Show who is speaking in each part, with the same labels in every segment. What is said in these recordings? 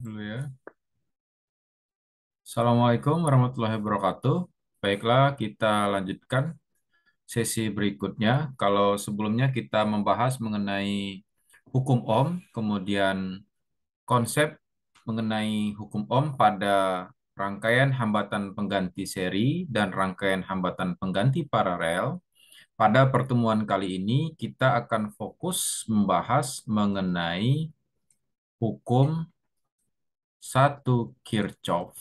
Speaker 1: Dulu ya.
Speaker 2: Assalamualaikum warahmatullahi wabarakatuh. Baiklah, kita lanjutkan sesi berikutnya. Kalau sebelumnya kita membahas mengenai hukum OM, kemudian konsep mengenai hukum OM pada rangkaian hambatan pengganti seri dan rangkaian hambatan pengganti paralel. Pada pertemuan kali ini kita akan fokus membahas mengenai hukum satu Kirchhoff.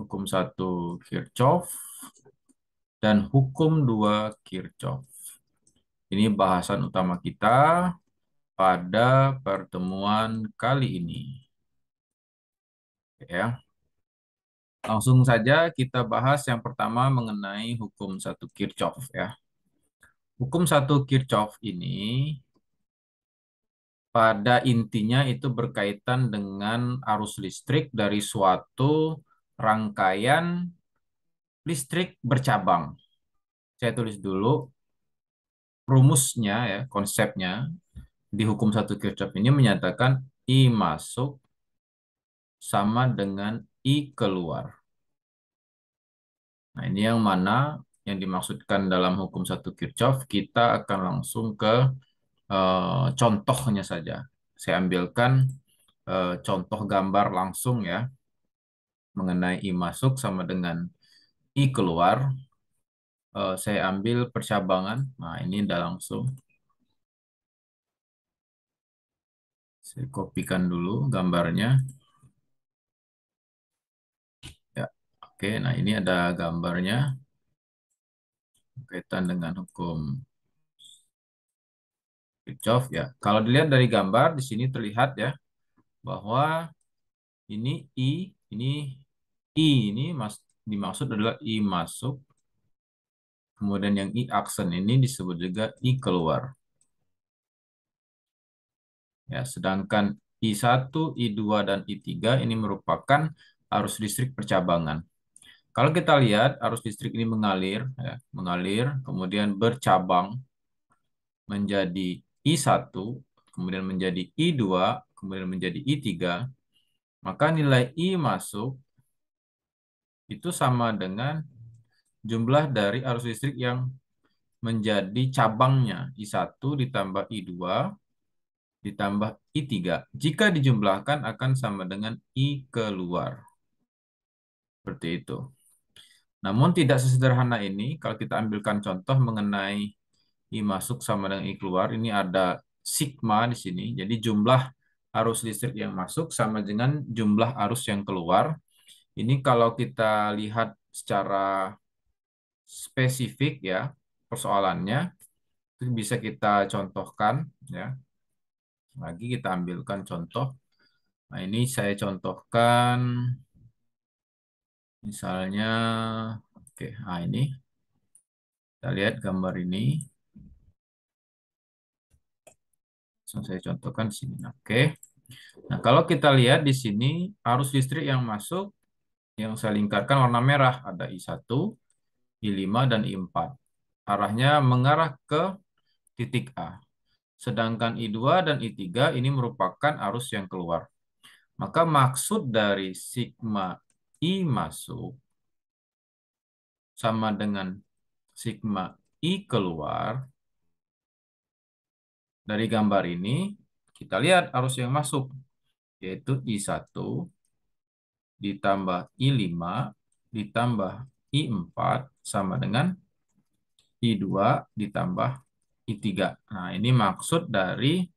Speaker 2: hukum satu Kirchhoff dan hukum dua Kirchhoff. Ini bahasan utama kita pada pertemuan kali ini. ya. Langsung saja kita bahas yang pertama mengenai hukum satu Kirchhoff ya. Hukum satu Kirchhoff ini pada intinya itu berkaitan dengan arus listrik dari suatu rangkaian listrik bercabang. Saya tulis dulu rumusnya ya, konsepnya di hukum satu Kirchhoff ini menyatakan I masuk sama dengan I keluar. Nah, ini yang mana yang dimaksudkan dalam hukum satu Kirchhoff, kita akan langsung ke Eh, contohnya saja. Saya ambilkan uh, contoh gambar langsung ya mengenai I masuk sama dengan I keluar. Uh, saya ambil percabangan. Nah,
Speaker 1: ini udah langsung. Saya kopikan dulu gambarnya. Ya, oke.
Speaker 2: Nah, ini ada gambarnya. Kaitan dengan hukum Kirchhoff ya. Kalau dilihat dari gambar di sini terlihat ya bahwa ini I, ini I ini mas, dimaksud adalah I masuk. Kemudian yang I aksen ini disebut juga I keluar. Ya, sedangkan I1, I2 dan I3 ini merupakan arus listrik percabangan. Kalau kita lihat arus listrik ini mengalir ya, mengalir kemudian bercabang menjadi I1, kemudian menjadi I2, kemudian menjadi I3, maka nilai I masuk itu sama dengan jumlah dari arus listrik yang menjadi cabangnya I1 ditambah I2 ditambah I3. Jika dijumlahkan akan sama dengan I keluar. Seperti itu. Namun tidak sesederhana ini, kalau kita ambilkan contoh mengenai I masuk sama dengan I keluar. Ini ada sigma di sini. Jadi jumlah arus listrik yang masuk sama dengan jumlah arus yang keluar. Ini kalau kita lihat secara spesifik ya persoalannya, itu bisa kita contohkan ya. Lagi kita ambilkan contoh. Nah, ini saya contohkan misalnya oke, okay, nah ini kita lihat gambar ini. Langsung saya contohkan di sini. Oke. Nah, kalau kita lihat di sini arus listrik yang masuk yang saya lingkarkan warna merah ada I1, I5 dan I4. Arahnya mengarah ke titik A. Sedangkan I2 dan I3 ini merupakan arus yang keluar. Maka maksud dari sigma I masuk sama dengan sigma I keluar dari gambar ini, kita lihat arus yang masuk, yaitu I1 ditambah I5 ditambah I4 sama dengan I2 ditambah I3. Nah, ini maksud dari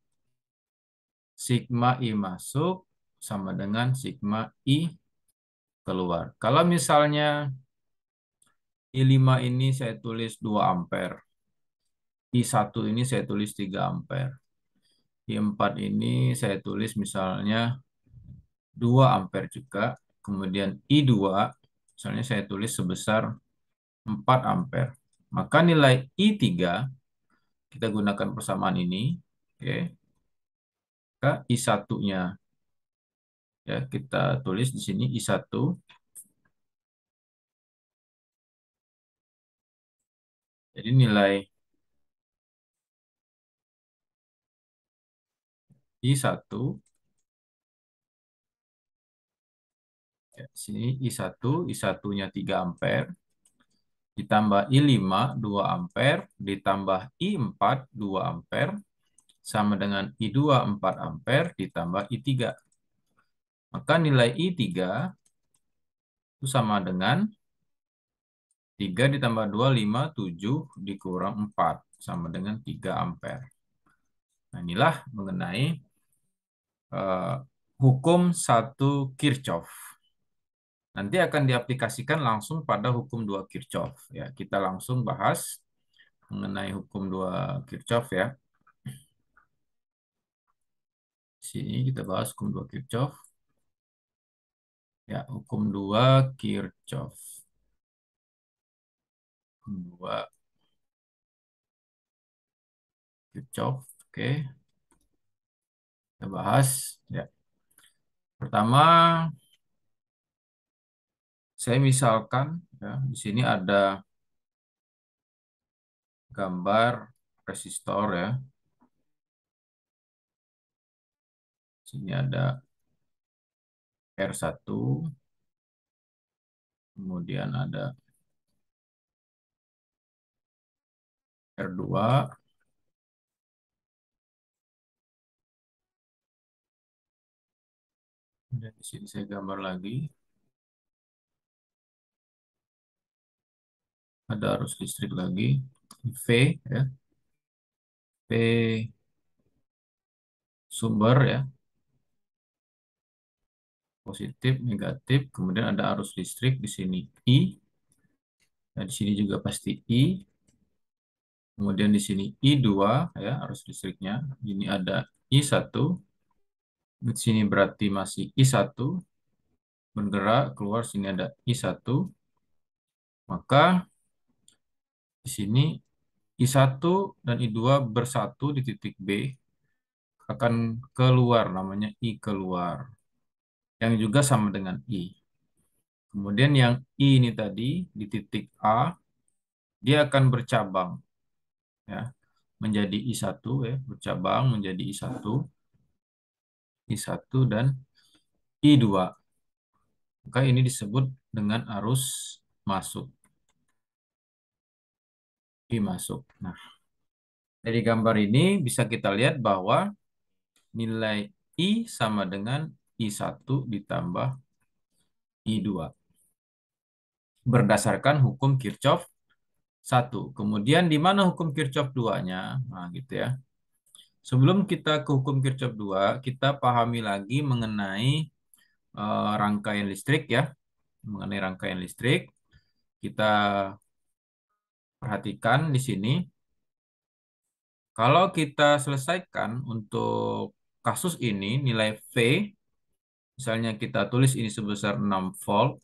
Speaker 2: sigma I masuk sama dengan sigma I keluar. Kalau misalnya I5 ini saya tulis 2 ampere. I1 ini saya tulis 3 ampere. I4 ini saya tulis misalnya 2 ampere juga. Kemudian I2 misalnya saya tulis sebesar 4 ampere. Maka nilai I3 kita gunakan persamaan ini. Oke. Okay. Maka I1-nya ya kita tulis di sini I1
Speaker 1: jadi nilai I1
Speaker 2: ya, sini I1 I1 nya 3 ampere ditambah I5 2 ampere ditambah I4 2 ampere sama dengan I2 4 ampere ditambah I3 maka nilai I3 itu sama dengan 3 ditambah 2, 5, 7 dikurang 4 sama dengan 3 ampere. Nah inilah mengenai Eh, hukum satu Kirchhoff. Nanti akan diaplikasikan langsung pada hukum dua Kirchhoff. Ya, kita langsung bahas mengenai hukum dua Kirchhoff ya. Sini kita bahas
Speaker 1: hukum dua Kirchhoff. Ya, hukum dua Kirchhoff. Hukum dua Kirchhoff, oke. Okay. Kita bahas. Ya. Pertama, saya misalkan ya, di sini ada gambar resistor ya. Di sini ada R1, kemudian ada R2, Dan di sini saya gambar lagi. Ada arus listrik lagi. V ya. V sumber ya. Positif, negatif. Kemudian ada arus listrik di sini
Speaker 2: I. Nah, di sini juga pasti I. Kemudian di sini I2 ya, arus listriknya. Ini ada I1 di sini berarti masih I1, bergerak keluar sini ada I1, maka di sini I1 dan I2 bersatu di titik B, akan keluar, namanya I keluar. Yang juga sama dengan I. Kemudian yang I ini tadi di titik A, dia akan bercabang. ya Menjadi I1, ya, bercabang menjadi I1 I1 dan I2. Maka ini disebut dengan arus masuk.
Speaker 1: I masuk. Nah,
Speaker 2: dari gambar ini bisa kita lihat bahwa nilai I sama dengan I1 ditambah I2. Berdasarkan hukum Kirchhoff 1. Kemudian di mana hukum Kirchhoff 2-nya? Nah, gitu ya. Sebelum kita ke hukum Kirchhoff 2, kita pahami lagi mengenai uh, rangkaian listrik ya, mengenai rangkaian listrik. Kita perhatikan di sini. Kalau kita selesaikan untuk kasus ini nilai V, misalnya kita tulis ini sebesar 6 volt,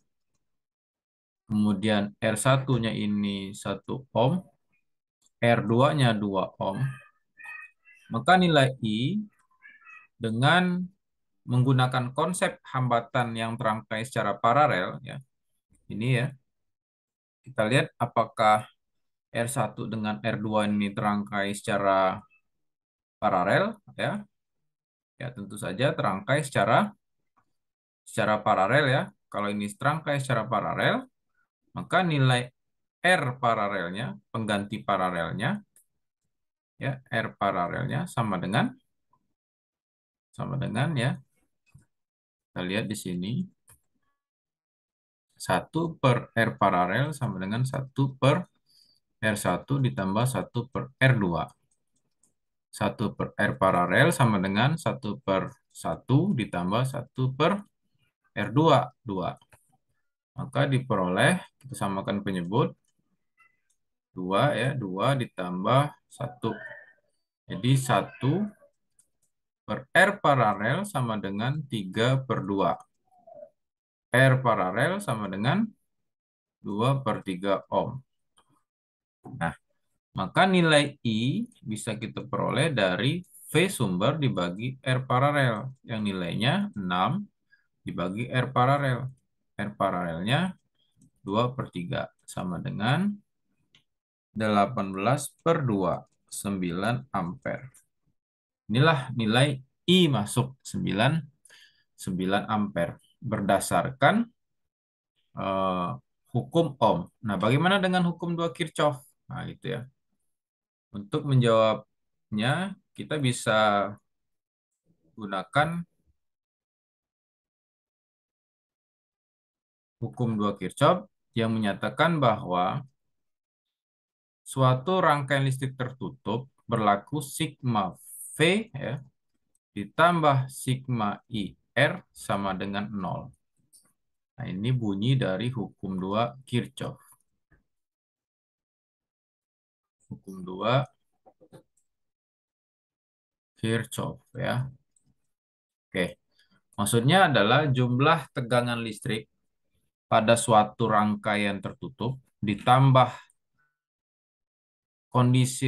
Speaker 2: kemudian R1-nya ini 1 ohm, R2-nya 2 ohm, maka nilai I dengan menggunakan konsep hambatan yang terangkai secara paralel ya. Ini ya. Kita lihat apakah R1 dengan R2 ini terangkai secara paralel ya. Ya, tentu saja terangkai secara secara paralel ya. Kalau ini terangkai secara paralel, maka nilai R paralelnya, pengganti paralelnya ya R paralelnya sama dengan sama dengan ya kita lihat di sini satu per R paralel sama dengan satu per R1 ditambah satu per R2 satu per R paralel sama dengan satu per satu ditambah satu per R2 2 maka diperoleh kita samakan penyebut 2 ya, 2 ditambah 1. Jadi 1 per R paralel sama dengan 3 per 2. R paralel sama dengan 2 per 3 ohm. Nah, maka nilai I bisa kita peroleh dari V sumber dibagi R paralel, yang nilainya 6 dibagi R paralel. R paralelnya 2 per 3 sama dengan 18 per 2, 9 ampere. Inilah nilai I masuk 9, 9 ampere berdasarkan uh, hukum Ohm. Nah, bagaimana dengan hukum 2 Kirchhoff? Nah, itu ya. Untuk menjawabnya, kita bisa gunakan
Speaker 1: hukum 2 Kirchhoff yang
Speaker 2: menyatakan bahwa suatu rangkaian listrik tertutup berlaku sigma V ya, ditambah sigma IR sama dengan 0. Nah, ini bunyi dari hukum 2 Kirchhoff. Hukum 2 Kirchhoff ya. Oke. Maksudnya adalah jumlah tegangan listrik pada suatu rangkaian tertutup ditambah kondisi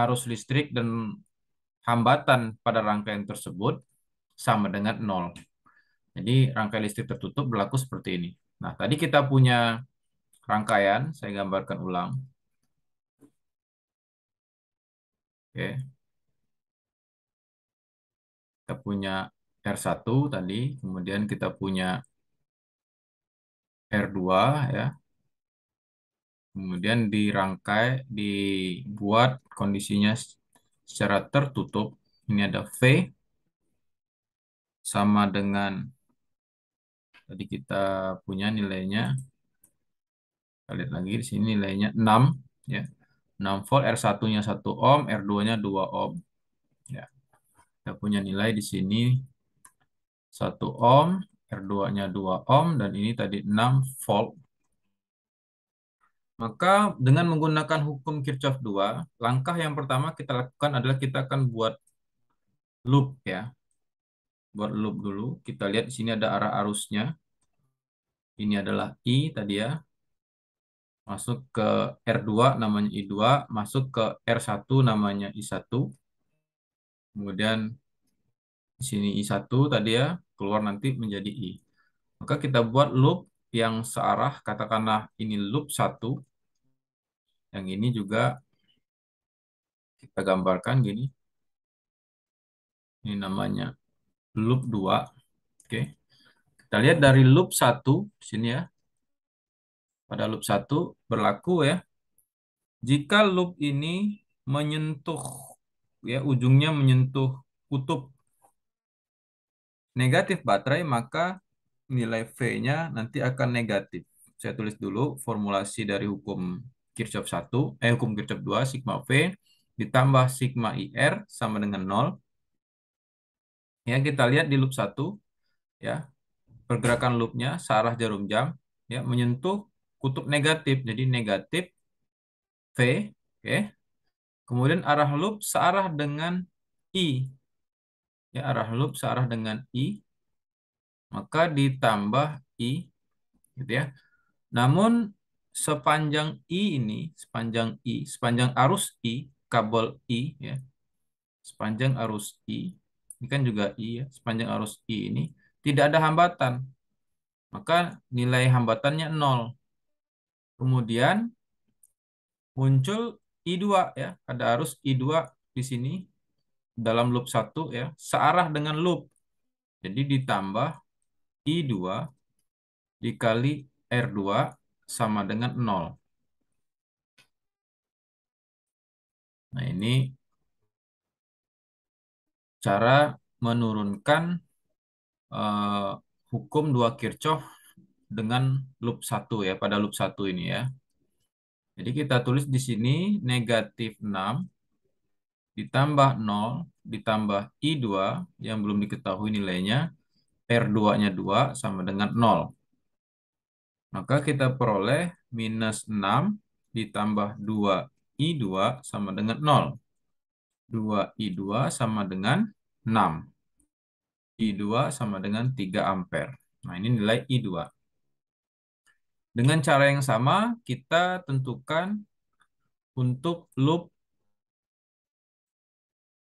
Speaker 2: arus listrik dan hambatan pada rangkaian tersebut sama dengan nol. Jadi rangkaian listrik tertutup berlaku seperti ini. Nah, tadi kita punya rangkaian, saya gambarkan ulang.
Speaker 1: Oke. Kita punya
Speaker 2: R1 tadi, kemudian kita punya R2 ya kemudian dirangkai, dibuat kondisinya secara tertutup. Ini ada V sama dengan tadi kita punya nilainya. Kita lihat lagi di sini nilainya 6 ya. 6 volt R1-nya 1 ohm, R2-nya 2 ohm. Ya. Kita punya nilai di sini 1 ohm, R2-nya 2 ohm dan ini tadi 6 volt maka dengan menggunakan hukum Kirchhoff 2, langkah yang pertama kita lakukan adalah kita akan buat loop ya. Buat loop dulu, kita lihat di sini ada arah arusnya. Ini adalah I tadi ya. Masuk ke R2 namanya I2, masuk ke R1 namanya I1. Kemudian di sini I1 tadi ya, keluar nanti menjadi I. Maka kita buat loop yang searah, katakanlah ini loop 1, yang ini juga kita gambarkan gini. Ini namanya loop 2. Oke. Kita lihat dari loop 1 sini ya. Pada loop 1 berlaku ya. Jika loop ini menyentuh ya ujungnya menyentuh kutub negatif baterai maka nilai V-nya nanti akan negatif. Saya tulis dulu formulasi dari hukum Kirchhoff 1, eh hukum Kirchhoff 2, sigma V ditambah sigma IR sama dengan 0. Ya, kita lihat di loop 1 ya. Pergerakan loopnya searah jarum jam ya menyentuh kutub negatif. Jadi negatif V, oke. Okay. Kemudian arah loop searah dengan I. Ya, arah loop searah dengan I. Maka ditambah I gitu ya. Namun sepanjang I ini, sepanjang I, sepanjang arus I, kabel I ya. Sepanjang arus I, ini kan juga I ya, sepanjang arus I ini tidak ada hambatan. Maka nilai hambatannya nol. Kemudian muncul I2 ya, ada arus I2 di sini dalam loop 1 ya, searah dengan loop. Jadi ditambah I2 dikali R2 sama dengan 0. Nah, ini cara menurunkan uh, hukum dua Kirchhoff dengan loop 1 ya, pada loop 1 ini ya. Jadi kita tulis di sini negatif 6 ditambah 0 ditambah I2 yang belum diketahui nilainya, R2-nya 2 sama dengan 0. Maka kita peroleh minus 6 ditambah 2i2 sama dengan 0. 2i2 sama dengan 6. i2 sama dengan 3 ampere. Nah, ini nilai i2. Dengan cara yang sama, kita tentukan untuk loop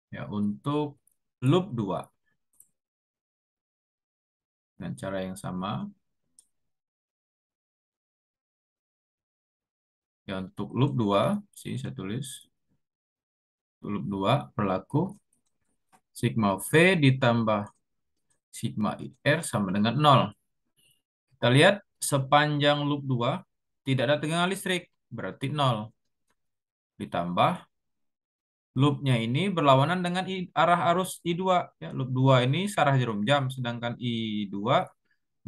Speaker 2: ya untuk loop 2.
Speaker 1: Dengan cara yang sama, Ya, untuk loop 2, sih saya tulis.
Speaker 2: Untuk loop 2 berlaku sigma V ditambah sigma IR sama dengan 0. Kita lihat sepanjang loop 2 tidak ada tegangan listrik, berarti 0. Ditambah loopnya ini berlawanan dengan I, arah arus I2. Ya, loop 2 ini searah jarum jam, sedangkan I2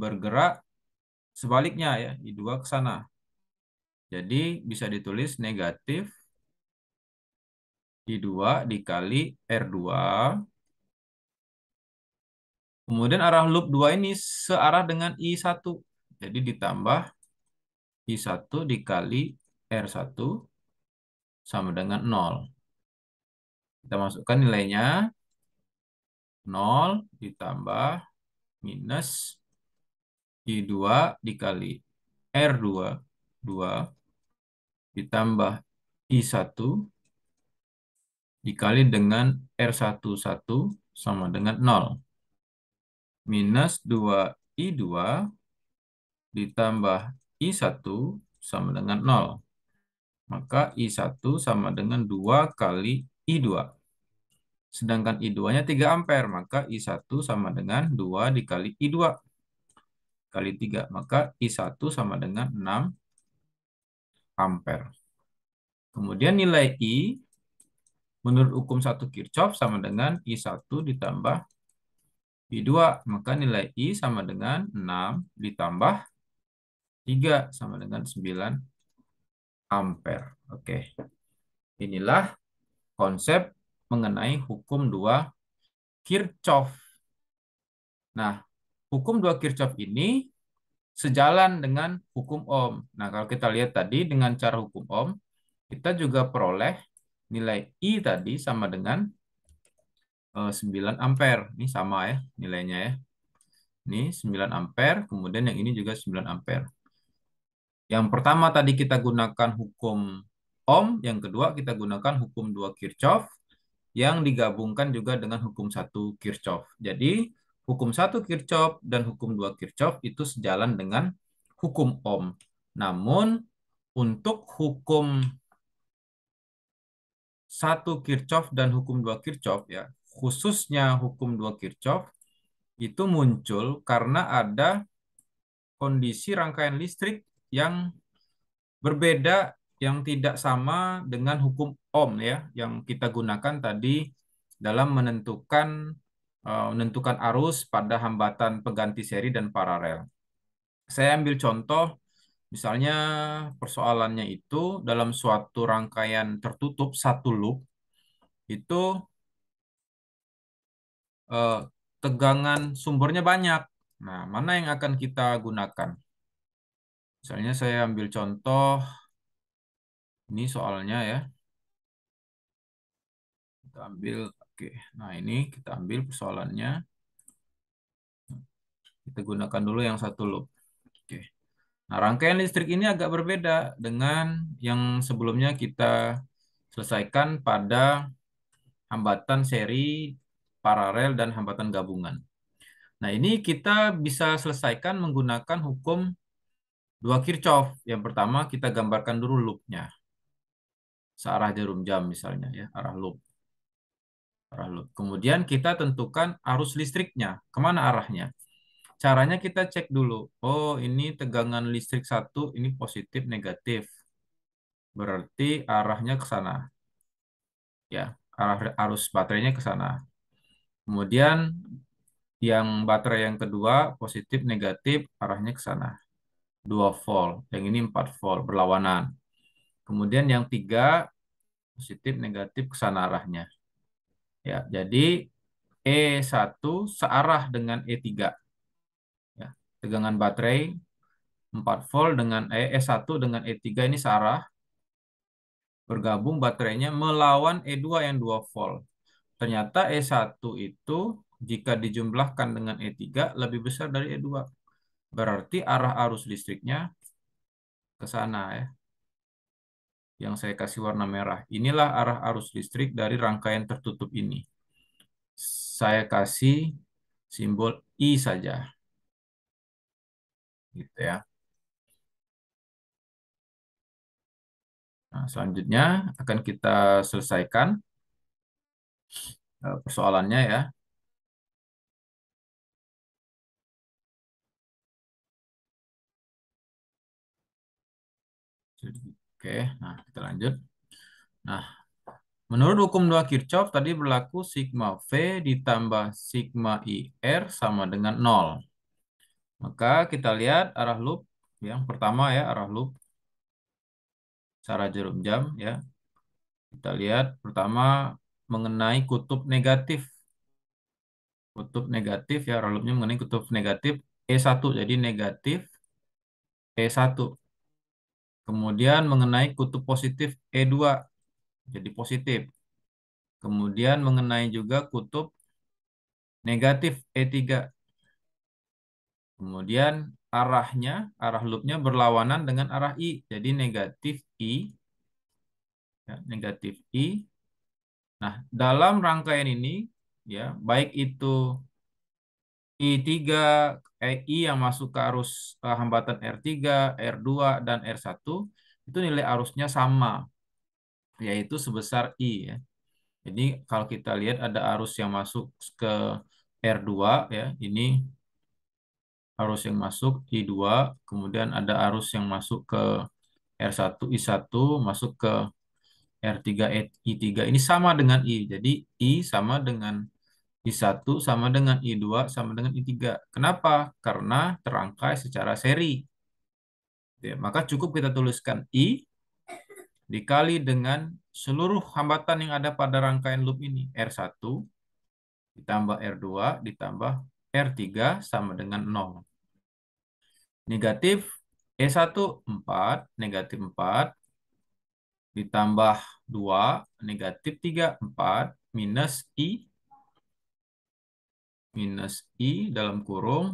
Speaker 2: bergerak sebaliknya ya, I2 ke sana. Jadi bisa ditulis negatif di 2 dikali R2. Kemudian arah loop 2 ini searah dengan I1. Jadi ditambah I1 dikali R1 sama dengan 0. Kita masukkan nilainya. 0 ditambah minus I2 dikali R2. 2 ditambah I1 dikali dengan R11 sama dengan 0. Minus 2I2 ditambah I1 sama dengan 0. Maka I1 sama dengan 2 kali I2. Sedangkan I2-nya 3 ampere, maka I1 sama dengan 2 dikali I2 kali 3. Maka I1 sama dengan 6 ampere. Kemudian nilai I menurut hukum 1 Kirchhoff sama dengan I1 ditambah I2. Maka nilai I sama dengan 6 ditambah 3 sama dengan 9 ampere. Oke. Inilah konsep mengenai hukum 2 Kirchhoff. Nah, hukum 2 Kirchhoff ini sejalan dengan hukum ohm. Nah, kalau kita lihat tadi dengan cara hukum ohm, kita juga peroleh nilai I tadi sama dengan 9 eh, ampere. Ini sama ya nilainya ya. Ini 9 ampere, kemudian yang ini juga 9 ampere. Yang pertama tadi kita gunakan hukum ohm, yang kedua kita gunakan hukum 2 Kirchhoff yang digabungkan juga dengan hukum 1 Kirchhoff. Jadi, Hukum satu Kirchhoff dan hukum dua Kirchhoff itu sejalan dengan hukum Ohm. Namun untuk hukum satu Kirchhoff dan hukum dua Kirchhoff ya, khususnya hukum dua Kirchhoff itu muncul karena ada kondisi rangkaian listrik yang berbeda yang tidak sama dengan hukum ohm ya yang kita gunakan tadi dalam menentukan Eh, menentukan arus pada hambatan pengganti seri dan paralel. Saya ambil contoh, misalnya persoalannya itu dalam suatu rangkaian tertutup satu loop itu eh, tegangan sumbernya banyak. Nah, mana yang akan kita gunakan? Misalnya saya ambil contoh ini soalnya ya. Kita ambil Oke, nah ini kita ambil persoalannya. Kita gunakan dulu yang satu loop. Oke. Nah, rangkaian listrik ini agak berbeda dengan yang sebelumnya kita selesaikan pada hambatan seri paralel dan hambatan gabungan. Nah, ini kita bisa selesaikan menggunakan hukum dua Kirchhoff. Yang pertama kita gambarkan dulu loop-nya. Searah jarum jam misalnya ya, arah loop lalu. Kemudian kita tentukan arus listriknya, kemana arahnya. Caranya kita cek dulu. Oh, ini tegangan listrik satu, ini positif, negatif. Berarti arahnya ke sana. Ya, arah arus baterainya ke sana. Kemudian yang baterai yang kedua positif, negatif, arahnya ke sana. 2 volt, yang ini 4 volt, berlawanan. Kemudian yang tiga positif, negatif, ke sana arahnya. Ya, jadi E1 searah dengan E3. Ya, tegangan baterai 4 volt dengan E1 e dengan E3 ini searah. Bergabung baterainya melawan E2 yang 2 volt. Ternyata E1 itu jika dijumlahkan dengan E3 lebih besar dari E2. Berarti arah arus listriknya ke sana ya yang saya kasih warna merah. Inilah arah arus listrik dari rangkaian tertutup ini. Saya kasih simbol
Speaker 1: I saja. Gitu ya. Nah, selanjutnya akan kita selesaikan eh, persoalannya ya.
Speaker 2: Oke, nah kita lanjut. Nah, menurut hukum dua Kirchhoff tadi berlaku sigma V ditambah sigma IR sama dengan 0. Maka kita lihat arah loop yang pertama ya, arah loop cara jarum jam ya. Kita lihat pertama mengenai kutub negatif. Kutub negatif ya, arah loopnya mengenai kutub negatif E1 jadi negatif E1 Kemudian mengenai kutub positif E2, jadi positif. Kemudian mengenai juga kutub negatif E3. Kemudian arahnya, arah loopnya berlawanan dengan arah I. Jadi negatif I. Ya, negatif I. Nah, dalam rangkaian ini, ya baik itu I3, EI yang masuk ke arus uh, hambatan R3, R2, dan R1, itu nilai arusnya sama, yaitu sebesar I. Ya. Jadi kalau kita lihat ada arus yang masuk ke R2, ya ini arus yang masuk I2, kemudian ada arus yang masuk ke R1, I1, masuk ke R3, I3. E ini sama dengan I. Jadi I sama dengan I1 sama dengan I2 sama dengan I3. Kenapa? Karena terangkai secara seri. Gitu ya, maka cukup kita tuliskan I dikali dengan seluruh hambatan yang ada pada rangkaian loop ini. R1 ditambah R2 ditambah R3 sama dengan 0. Negatif E1 4, negatif 4, ditambah 2, negatif 3, 4, minus I minus I dalam kurung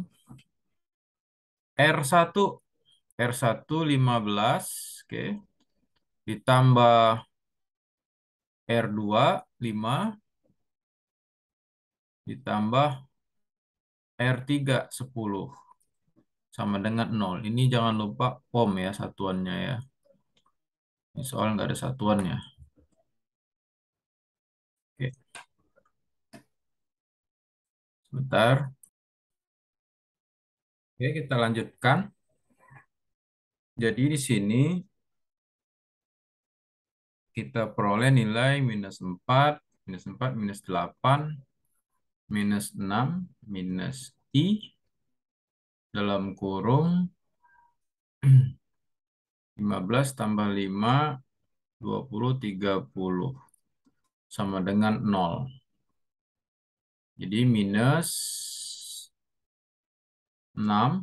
Speaker 2: R1 R1 15 oke okay. ditambah R2 5 ditambah R3 10 sama dengan 0 ini jangan lupa pom ya satuannya ya ini soal nggak ada satuannya
Speaker 1: oke okay. Sebentar. Oke, kita lanjutkan. Jadi di sini
Speaker 2: kita peroleh nilai minus 4, minus 4, minus 8, minus 6, minus I dalam kurung 15 tambah 5, 20, 30 sama dengan 0. Jadi minus
Speaker 1: 6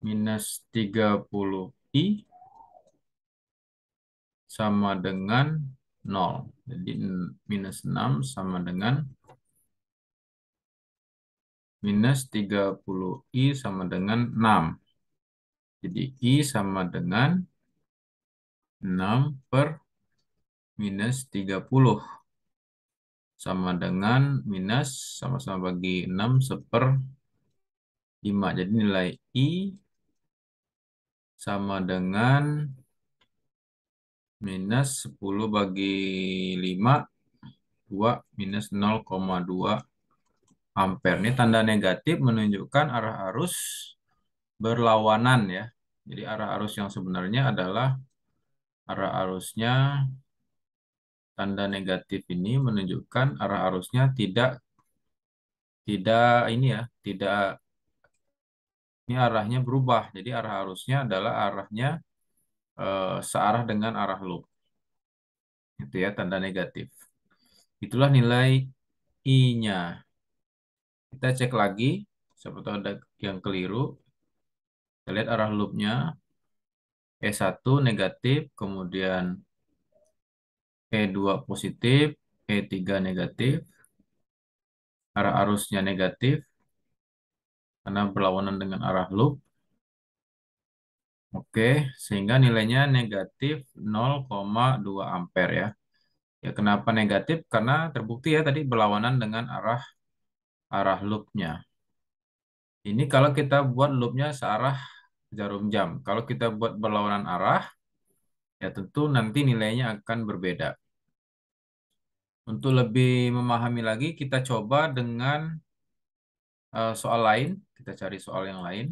Speaker 1: minus 30i sama dengan 0. Jadi minus 6 sama dengan
Speaker 2: minus 30i sama dengan 6. Jadi i sama dengan 6 per minus 30 sama dengan minus sama-sama bagi 6 seper 5. Jadi nilai I sama dengan minus 10 bagi 5, 2 minus 0,2 ampere. Ini tanda negatif menunjukkan arah arus berlawanan ya. Jadi arah arus yang sebenarnya adalah arah arusnya tanda negatif ini menunjukkan arah arusnya tidak tidak ini ya, tidak ini arahnya berubah. Jadi arah arusnya adalah arahnya eh, searah dengan arah loop. Itu ya tanda negatif. Itulah nilai I-nya. Kita cek lagi, siapa tahu ada yang keliru. Kita lihat arah loopnya. E S1 negatif, kemudian E2 positif, E3 negatif, arah arusnya negatif, karena berlawanan dengan arah loop. Oke, sehingga nilainya negatif 0,2 ampere ya. Ya, kenapa negatif? Karena terbukti ya tadi berlawanan dengan arah arah loopnya. Ini kalau kita buat loopnya searah jarum jam. Kalau kita buat berlawanan arah, ya tentu nanti nilainya akan berbeda. Untuk lebih memahami lagi, kita coba dengan uh, soal lain. Kita cari soal yang lain.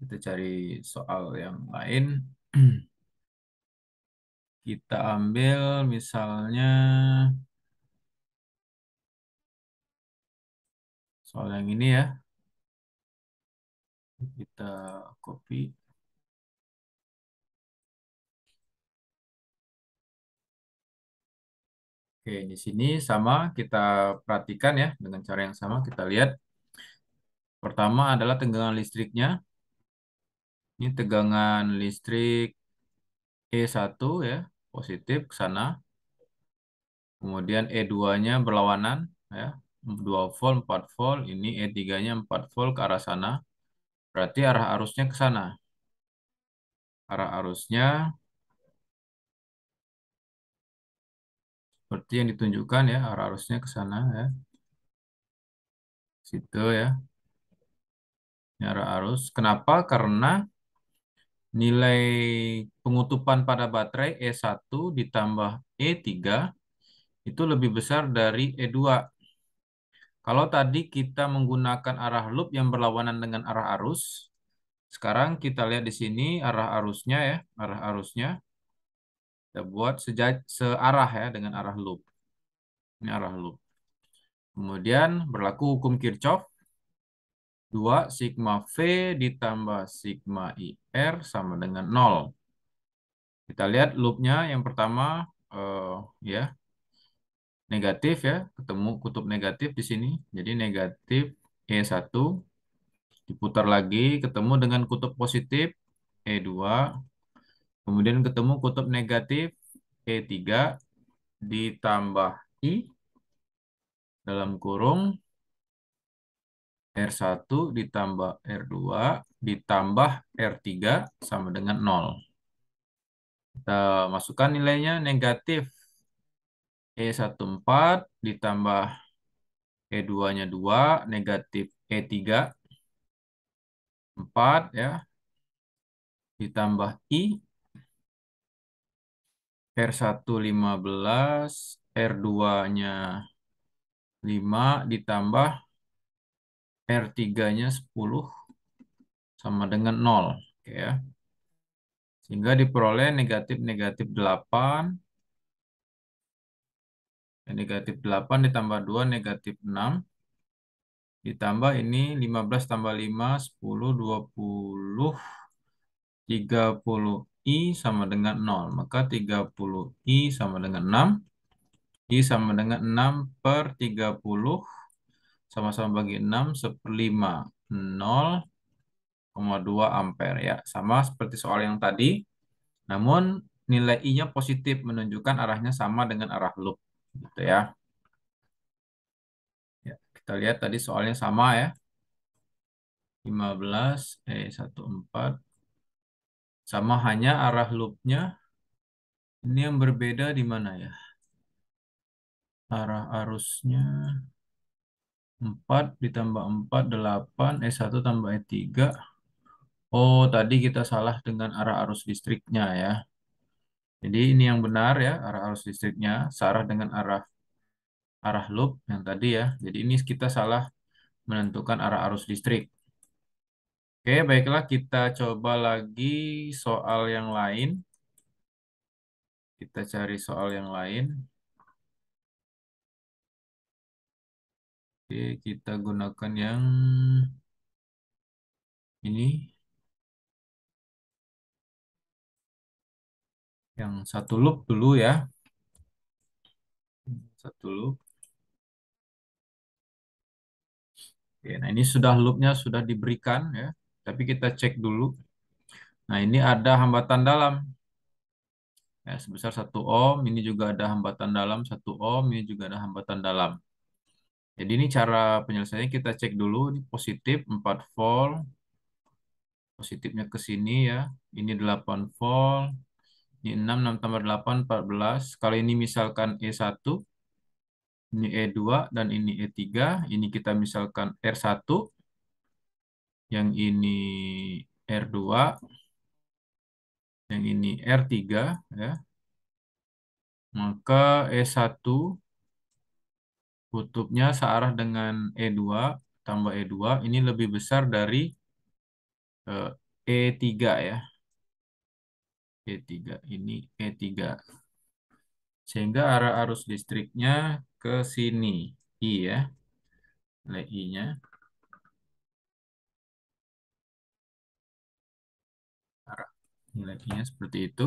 Speaker 2: Kita cari soal yang lain. kita ambil
Speaker 1: misalnya soal yang ini ya. Kita copy.
Speaker 2: Oke, di sini sama kita perhatikan ya dengan cara yang sama kita lihat. Pertama adalah tegangan listriknya. Ini tegangan listrik E1 ya, positif ke sana. Kemudian E2-nya berlawanan ya, 2 volt, 4 volt, ini E3-nya 4 volt ke arah sana. Berarti arah arusnya ke sana. Arah arusnya
Speaker 1: seperti yang ditunjukkan ya arah-arusnya ke sana ya
Speaker 2: situ ya ini arah arus kenapa karena nilai pengutupan pada baterai E1 ditambah E3 itu lebih besar dari E2 kalau tadi kita menggunakan arah loop yang berlawanan dengan arah arus sekarang kita lihat di sini arah arusnya ya arah arusnya kita buat sejaj searah ya dengan arah loop. Ini arah loop. Kemudian berlaku hukum Kirchhoff. 2 sigma V ditambah sigma IR sama dengan 0. Kita lihat loopnya yang pertama uh, ya negatif ya, ketemu kutub negatif di sini. Jadi negatif E1 diputar lagi ketemu dengan kutub positif E2 Kemudian ketemu kutub negatif E3 ditambah I dalam kurung R1 ditambah R2 ditambah R3 sama dengan 0. Kita masukkan nilainya negatif E14 ditambah E2-nya 2, negatif E3 4 ya, ditambah I R1 15, R2-nya 5 ditambah R3-nya 10 sama dengan 0. Oke ya. Sehingga diperoleh negatif-negatif 8. Negatif 8 ditambah 2, negatif 6. Ditambah ini 15 tambah 5, 10, 20, 30. I sama dengan 0. Maka 30I sama dengan 6. I sama dengan 6 per 30. Sama-sama bagi 6 seperlima. 0,2 ampere ya. Sama seperti soal yang tadi. Namun nilai I-nya positif menunjukkan arahnya sama dengan arah loop. Gitu ya. ya. Kita lihat tadi soalnya sama ya. 15, eh 14 sama hanya arah loopnya. Ini yang berbeda di mana ya? Arah arusnya 4 ditambah 4, 8. E1 tambah E3. Eh, oh, tadi kita salah dengan arah arus listriknya ya. Jadi ini yang benar ya, arah arus listriknya searah dengan arah arah loop yang tadi ya. Jadi ini kita salah menentukan arah arus listrik. Oke, baiklah kita coba lagi soal yang lain. Kita cari soal
Speaker 1: yang lain. Oke, kita gunakan yang ini. Yang satu loop dulu ya. Satu loop.
Speaker 2: Oke, nah ini sudah loopnya sudah diberikan ya. Tapi kita cek dulu. Nah, ini ada hambatan dalam. Ya, sebesar 1 ohm, ini juga ada hambatan dalam 1 ohm, ini juga ada hambatan dalam. Jadi ini cara penyelesaiannya kita cek dulu, ini positif 4 volt, positifnya ke sini ya, ini 8 volt, ini 6, 6 tambah 8, 14. Kalau ini misalkan E1, ini E2, dan ini E3, ini kita misalkan R1, yang ini R2, yang ini R3, ya. maka E1 kutubnya searah dengan E2 tambah E2, ini lebih besar dari E3 eh, e ya. E3, ini E3. Sehingga arah arus listriknya ke sini, I ya,
Speaker 1: nilai I-nya. nilainya seperti itu.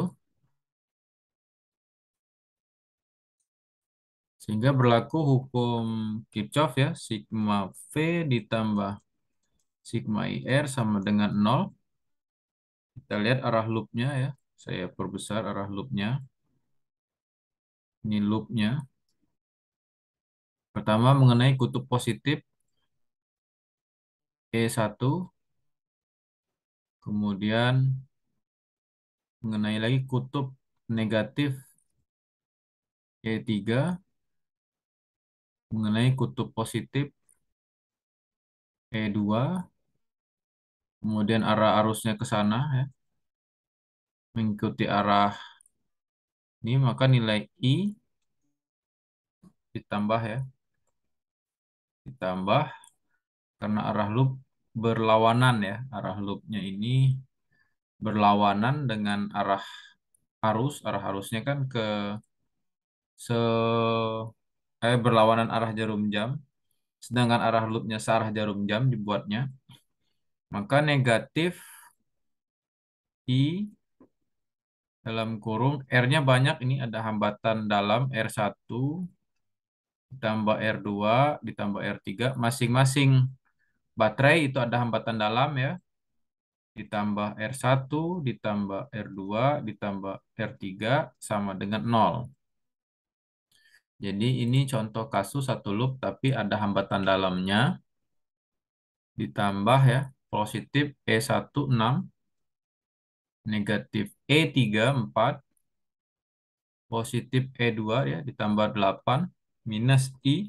Speaker 2: Sehingga berlaku hukum Kirchhoff ya, sigma V ditambah sigma IR sama dengan 0. Kita lihat arah loopnya ya, saya perbesar arah loopnya. Ini loopnya. Pertama mengenai kutub positif
Speaker 1: E1, kemudian mengenai lagi kutub negatif e 3 mengenai kutub positif E2 kemudian arah arusnya ke sana ya mengikuti arah ini maka nilai
Speaker 2: I ditambah ya ditambah karena arah loop berlawanan ya arah loopnya ini berlawanan dengan arah arus arah arusnya kan ke se eh berlawanan arah jarum jam sedangkan arah loopnya searah jarum jam dibuatnya maka negatif i dalam kurung R-nya banyak ini ada hambatan dalam R1 ditambah R2 ditambah R3 masing-masing baterai itu ada hambatan dalam ya ditambah R1 ditambah R2 ditambah R3 sama dengan 0. Jadi ini contoh kasus satu loop tapi ada hambatan dalamnya ditambah ya positif e 16 negatif e 34 positif E2 ya ditambah 8 minus I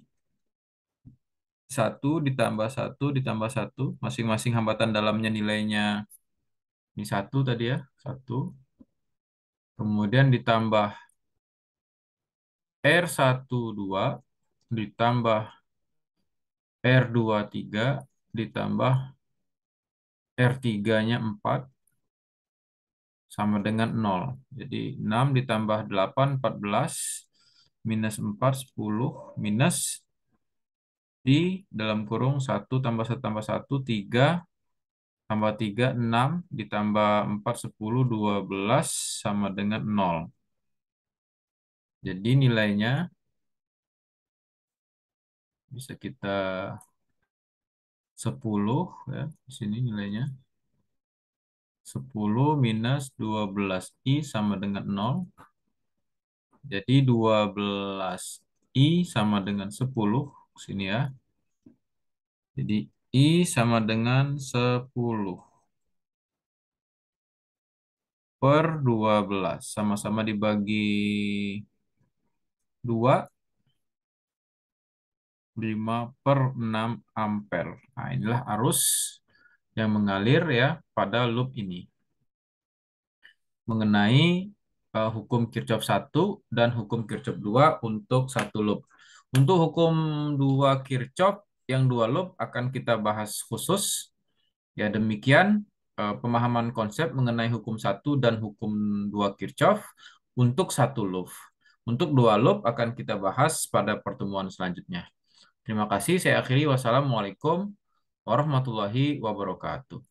Speaker 2: 1 ditambah 1 ditambah 1 masing-masing hambatan dalamnya nilainya ini satu tadi ya, satu. Kemudian ditambah R12 ditambah R23 ditambah R3-nya 4 sama dengan 0. Jadi 6 ditambah 8, 14, minus 4, 10, minus di dalam kurung 1 tambah 1 tambah 1, 3, tambah 3, 6, ditambah 4, 10, 12, sama dengan 0.
Speaker 1: Jadi nilainya bisa kita
Speaker 2: 10, ya, di sini nilainya. 10 minus 12i sama dengan 0. Jadi 12i sama dengan 10, sini ya. Jadi I sama dengan 10 per 12. Sama-sama dibagi 2, 5 per 6 ampere. Nah, inilah arus yang mengalir ya pada loop ini. Mengenai uh, hukum Kirchhoff 1 dan hukum Kirchhoff 2 untuk satu loop. Untuk hukum 2 Kirchhoff yang dua loop akan kita bahas khusus. Ya, demikian uh, pemahaman konsep mengenai hukum satu dan hukum dua Kirchhoff untuk satu loop. Untuk dua loop akan kita bahas pada pertemuan selanjutnya. Terima kasih. Saya akhiri. Wassalamualaikum warahmatullahi wabarakatuh.